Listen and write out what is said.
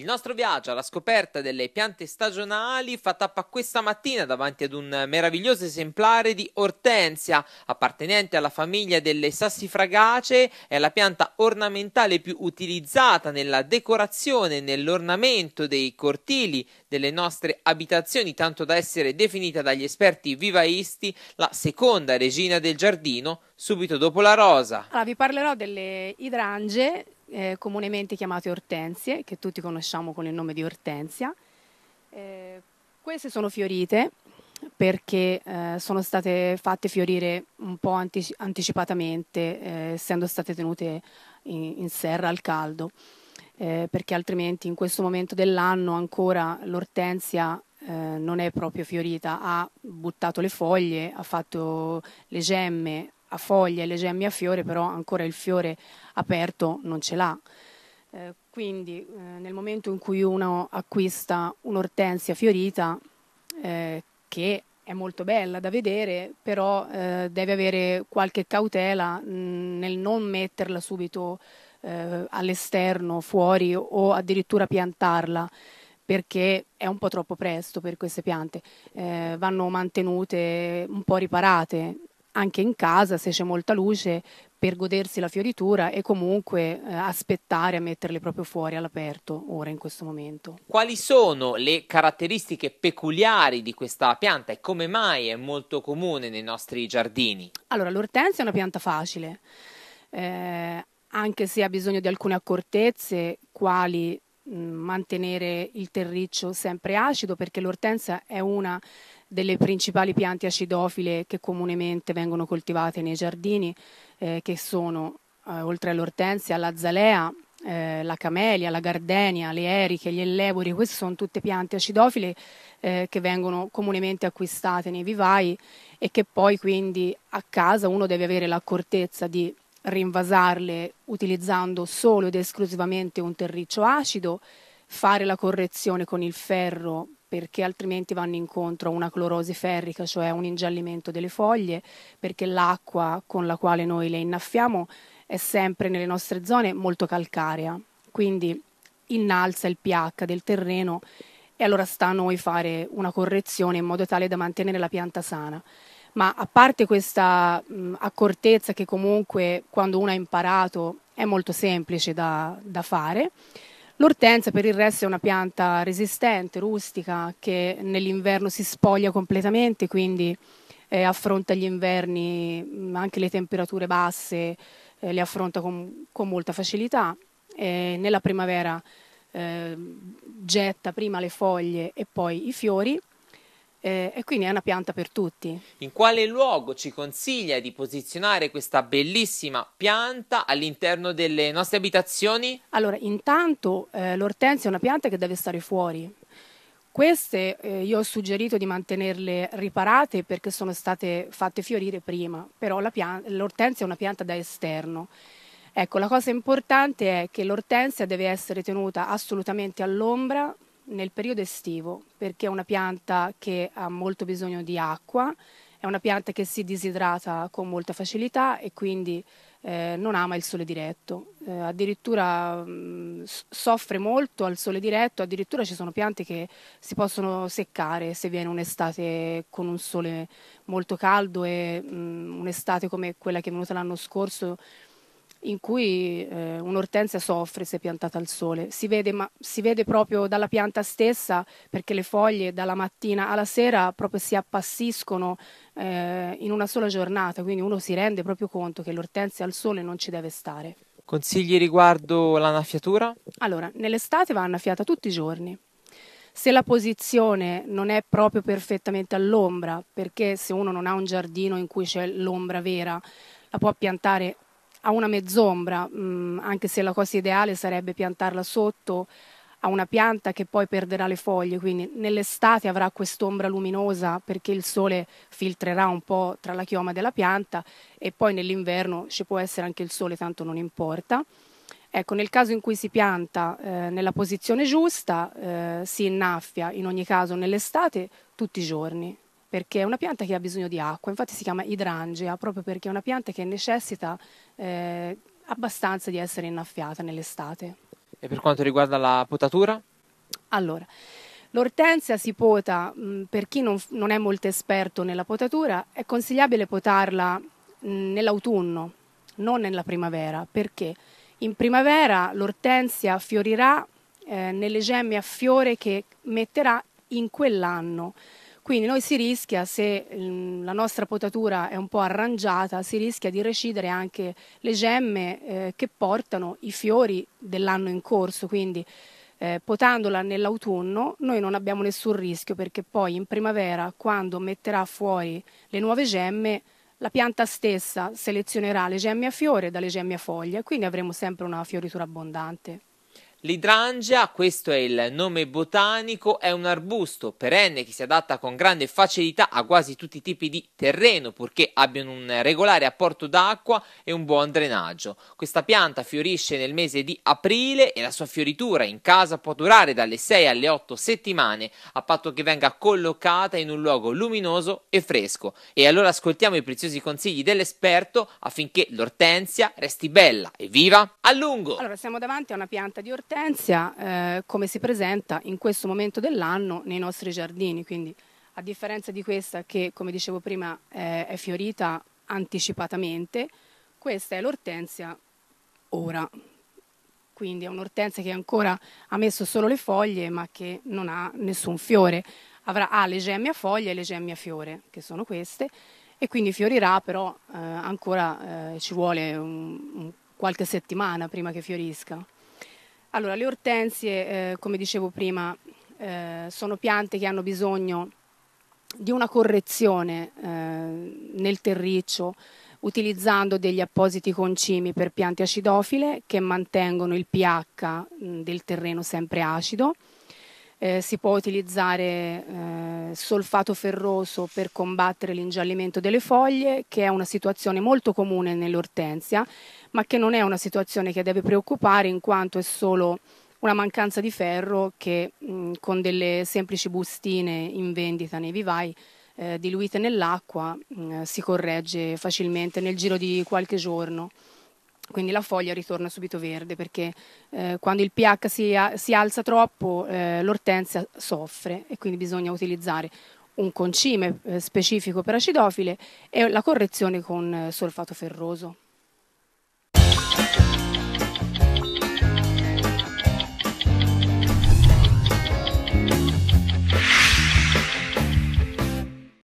Il nostro viaggio alla scoperta delle piante stagionali fa tappa questa mattina davanti ad un meraviglioso esemplare di ortensia, appartenente alla famiglia delle sassifragace, è la pianta ornamentale più utilizzata nella decorazione e nell'ornamento dei cortili delle nostre abitazioni, tanto da essere definita dagli esperti vivaisti la seconda regina del giardino, subito dopo la rosa. Allora, vi parlerò delle idrange eh, comunemente chiamate ortensie, che tutti conosciamo con il nome di ortensia. Eh, queste sono fiorite perché eh, sono state fatte fiorire un po' antici- anticipatamente, eh, essendo state tenute in, in serra al caldo, eh, perché altrimenti in questo momento dell'anno ancora l'ortensia eh, non è proprio fiorita, ha buttato le foglie, ha fatto le gemme, a foglie, le gemme a fiore, però ancora il fiore aperto non ce l'ha. Eh, quindi eh, nel momento in cui uno acquista un'ortensia fiorita, eh, che è molto bella da vedere, però eh, deve avere qualche cautela mh, mm, nel non metterla subito eh, all'esterno, fuori o addirittura piantarla perché è un po' troppo presto per queste piante, eh, vanno mantenute, un po' riparate, anche in casa se c'è molta luce per godersi la fioritura e comunque eh, aspettare a metterle proprio fuori all'aperto ora in questo momento. Quali sono le caratteristiche peculiari di questa pianta e come mai è molto comune nei nostri giardini? Allora, l'ortensia è una pianta facile, eh, anche se ha bisogno di alcune accortezze, quali mh, mantenere il terriccio sempre acido perché l'ortensia è una delle principali piante acidofile che comunemente vengono coltivate nei giardini, eh, che sono eh, oltre all'ortensia, l'azalea, eh, la camelia, la gardenia, le eriche, gli elebori, queste sono tutte piante acidofile eh, che vengono comunemente acquistate nei vivai e che poi quindi a casa uno deve avere l'accortezza di rinvasarle utilizzando solo ed esclusivamente un terriccio acido, fare la correzione con il ferro perché altrimenti vanno incontro a una clorosi ferrica, cioè un ingiallimento delle foglie, perché l'acqua con la quale noi le innaffiamo è sempre nelle nostre zone molto calcarea, quindi innalza il pH del terreno e allora sta a noi fare una correzione in modo tale da mantenere la pianta sana. Ma a parte questa mh, accortezza che comunque quando uno ha imparato è molto semplice da, da fare, L'ortensia per il resto è una pianta resistente, rustica, che nell'inverno si spoglia completamente, quindi eh, affronta gli inverni, mm, anche le temperature basse, eh, le affronta con, con molta facilità. Eh, nella primavera eh, getta prima le foglie e poi i fiori eh, e quindi è una pianta per tutti. In quale luogo ci consiglia di posizionare questa bellissima pianta all'interno delle nostre abitazioni? Allora, intanto eh, l'ortensia è una pianta che deve stare fuori. Queste eh, io ho suggerito di mantenerle riparate perché sono state fatte fiorire prima, però pian- l'ortensia è una pianta da esterno. Ecco, la cosa importante è che l'ortensia deve essere tenuta assolutamente all'ombra nel periodo estivo perché è una pianta che ha molto bisogno di acqua, è una pianta che si disidrata con molta facilità e quindi eh, non ama il sole diretto, eh, addirittura mh, mm, soffre molto al sole diretto, addirittura ci sono piante che si possono seccare se viene un'estate con un sole molto caldo e mh, mm, un'estate come quella che è venuta l'anno scorso in cui eh, un'ortensia soffre se piantata al sole. Si vede, ma, si vede proprio dalla pianta stessa perché le foglie dalla mattina alla sera proprio si appassiscono eh, in una sola giornata, quindi uno si rende proprio conto che l'ortensia al sole non ci deve stare. Consigli riguardo l'annaffiatura? Allora, nell'estate va annaffiata tutti i giorni. Se la posizione non è proprio perfettamente all'ombra, perché se uno non ha un giardino in cui c'è l'ombra vera, la può piantare a una mezz'ombra, mh, mm, anche se la cosa ideale sarebbe piantarla sotto a una pianta che poi perderà le foglie, quindi nell'estate avrà quest'ombra luminosa perché il sole filtrerà un po' tra la chioma della pianta e poi nell'inverno ci può essere anche il sole, tanto non importa. Ecco, nel caso in cui si pianta eh, nella posizione giusta, eh, si innaffia in ogni caso nell'estate tutti i giorni perché è una pianta che ha bisogno di acqua, infatti si chiama idrangea proprio perché è una pianta che necessita eh, abbastanza di essere innaffiata nell'estate. E per quanto riguarda la potatura? Allora, l'ortensia si pota, mh, mm, per chi non, non, è molto esperto nella potatura, è consigliabile potarla mh, mm, nell'autunno, non nella primavera, perché in primavera l'ortensia fiorirà eh, nelle gemme a fiore che metterà in quell'anno. Quindi noi si rischia, se ehm, la nostra potatura è un po' arrangiata, si rischia di recidere anche le gemme eh, che portano i fiori dell'anno in corso, quindi eh, potandola nell'autunno noi non abbiamo nessun rischio perché poi in primavera quando metterà fuori le nuove gemme la pianta stessa selezionerà le gemme a fiore dalle gemme a foglia, quindi avremo sempre una fioritura abbondante. L'idrangea, questo è il nome botanico, è un arbusto perenne che si adatta con grande facilità a quasi tutti i tipi di terreno purché abbiano un regolare apporto d'acqua e un buon drenaggio. Questa pianta fiorisce nel mese di aprile e la sua fioritura in casa può durare dalle 6 alle 8 settimane a patto che venga collocata in un luogo luminoso e fresco. E allora ascoltiamo i preziosi consigli dell'esperto affinché l'ortensia resti bella e viva a lungo. Allora siamo davanti a una pianta di ortensia Hortensia eh, come si presenta in questo momento dell'anno nei nostri giardini, quindi a differenza di questa che come dicevo prima eh, è fiorita anticipatamente, questa è l'ortensia ora. Quindi è un'ortensia che ancora ha messo solo le foglie ma che non ha nessun fiore. Avrà, ha le gemme a foglia e le gemme a fiore, che sono queste, e quindi fiorirà però eh, ancora eh, ci vuole un, un, qualche settimana prima che fiorisca. Allora, le ortensie, eh, come dicevo prima, eh, sono piante che hanno bisogno di una correzione eh, nel terriccio utilizzando degli appositi concimi per piante acidofile che mantengono il pH mh, del terreno sempre acido eh, si può utilizzare eh, solfato ferroso per combattere l'ingiallimento delle foglie, che è una situazione molto comune nell'ortensia, ma che non è una situazione che deve preoccupare in quanto è solo una mancanza di ferro che mh, mm, con delle semplici bustine in vendita nei vivai eh, diluite nell'acqua mh, mm, si corregge facilmente nel giro di qualche giorno quindi la foglia ritorna subito verde perché eh, quando il pH si, a, si alza troppo eh, l'ortensia soffre e quindi bisogna utilizzare un concime eh, specifico per acidofile e la correzione con eh, solfato ferroso.